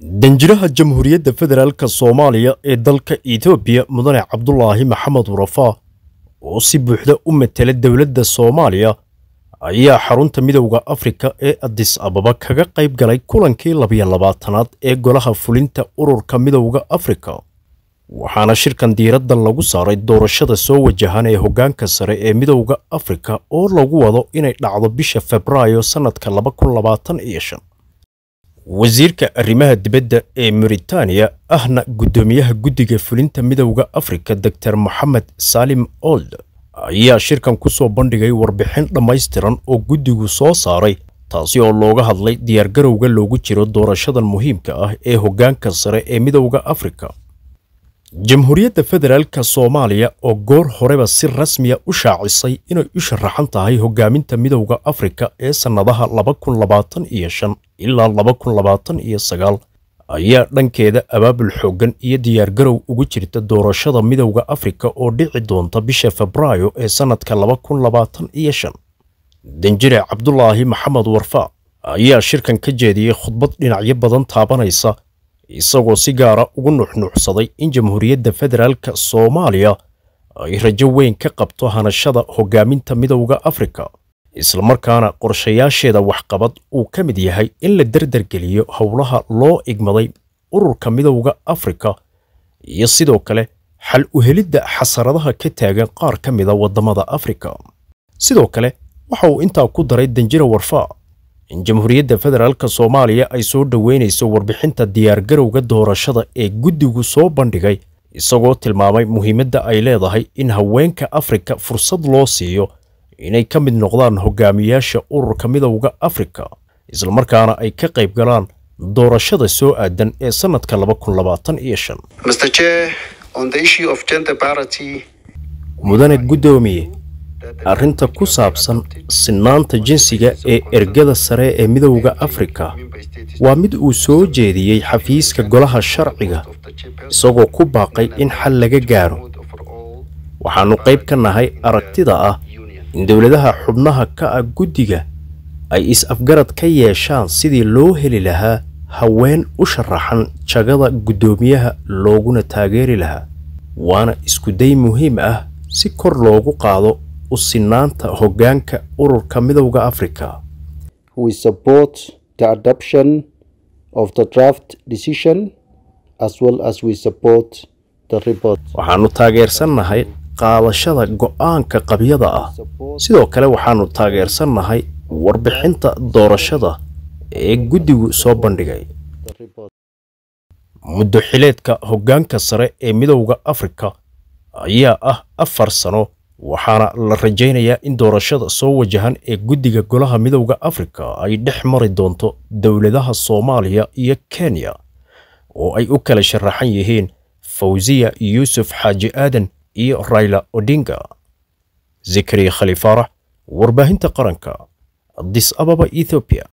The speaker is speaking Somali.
danjiraha jamhuuriyadda federaalk soomaaliya ee dalka itoobiya mudane cabdulaahi maxamed warafa oo si buuxda u matela dowladda soomaaliya ayaa xarunta midowda afrika ee adis ababa kaga qayb galay kulankii labiyo labaatanaad ee golaha fulinta ururka midowda afrika waxaana shirkan diiradda lagu saaray doorashada soo wajahan ee hoggaanka sare ee midowda afrika oo lagu wado inay dhacdo bisha febraayo sannadka wasiirka arrimaha dibadda ee muritaaniya ahna guddoomiyaha guddiga fulinta midowda afrika dor moxamed saalim old ayaa shirkan ku soo bandhigay warbixin dhammaystiran oo guddigu soo saaray taasi oo looga hadlay diyaargarowga loogu jiro doorashadan muhiimka ah ee hoggaanka sare ee midowda afrika jamhuuriyadda federaalka soomaaliya oo goor horeba si rasmiya u shaacisay inay u sharaxan tahay hogaaminta midowda afrika ee sannadaha ilaa ayaa dhankeeda abaabul xooggan iyo diyaargarow ugu jirta doorashada midowda afrika oo dhici doonta bisha febraayo ee sannadka danjire cabdulaahi maxamed warfa ayaa shirkan ka jeediyey khudbad dhinacyo badan taabanaysa isagoo si gaara ugu nuxnuxsaday in jamhuuriyadda federaalka soomaaliya ay rajo weyn ka qabto hanashada hogaaminta midowda afrika islamarkaana qorshayaasheeda waxqabad uu ka mid yahay in la derdergeliyo howlaha loo igmaday ururka midowda afrika iyo sidoo kale xal u helidda xasaradaha ka taagan qaar ka mida waddamada afrika sidoo kale waxa uu intaa ku daray danjira warfaa in jamhuuriyadda federaalka soomaaliya ay soo dhoweynayso warbixinta diyaargarowga doorashada ee guddigu soo bandhigay isagoo tilmaamay muhiimadda ay leedahay in haweenka afrika fursad loo siiyo inay ka mid noqdaan hogaamiyaasha ururka midowda afrika islamarkaana ay ka qayb galaan doorashada soo aadan ee sannadka mudane guddoomiye arrinta ku saabsan sinnaanta jinsiga ee ergada sare ee midowda afrika waa mid uu soo jeediyey xafiiska golaha sharciga isagoo ku baaqay in xal laga gaaro waxaannu qayb ka nahay aragtida ah in dowladaha xubnaha ka ah guddiga ay is-afgarad ka yeeshaan sidii loo heli lahaa haween u sharaxan jagada guddoomiyaha looguna taageeri lahaa waana isku day muhiim ah si kor loogu qaado u sinaanta hoggaanka ururka midowda afrika waxaanu taageersannahay qaadashada go'aanka qabyada ah sidoo kale waxaanu taageersannahay warbixinta doorashada ee guddigu soo bandhigay muddo xileedka hoggaanka sare ee midowda afrika ayaa ah afar sano waxaana la rajaynayaa in doorashada soo wajahan ee guddiga golaha midowda afrika ay dhex mari doonto dowladaha soomaaliya iyo kenya oo ay u kala sharaxan yihiin fawsiya yuusuf xaaji aadan iyo rayla odinga zikri khalifaarax warbaahinta qaranka adis ababa ethobiya